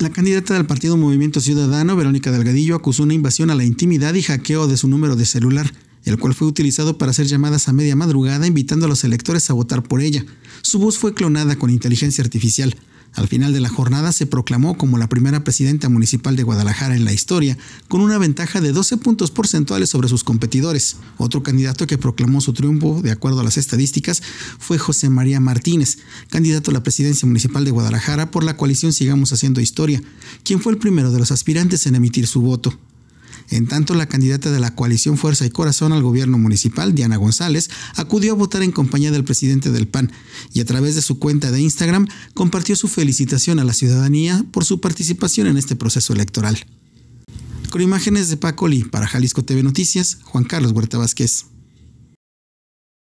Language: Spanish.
La candidata del partido Movimiento Ciudadano, Verónica Delgadillo, acusó una invasión a la intimidad y hackeo de su número de celular, el cual fue utilizado para hacer llamadas a media madrugada invitando a los electores a votar por ella. Su voz fue clonada con inteligencia artificial. Al final de la jornada se proclamó como la primera presidenta municipal de Guadalajara en la historia, con una ventaja de 12 puntos porcentuales sobre sus competidores. Otro candidato que proclamó su triunfo, de acuerdo a las estadísticas, fue José María Martínez, candidato a la presidencia municipal de Guadalajara por la coalición Sigamos Haciendo Historia, quien fue el primero de los aspirantes en emitir su voto. En tanto, la candidata de la coalición Fuerza y Corazón al gobierno municipal, Diana González, acudió a votar en compañía del presidente del PAN y a través de su cuenta de Instagram compartió su felicitación a la ciudadanía por su participación en este proceso electoral. Con imágenes de Pacoli para Jalisco TV Noticias, Juan Carlos Huerta Vázquez.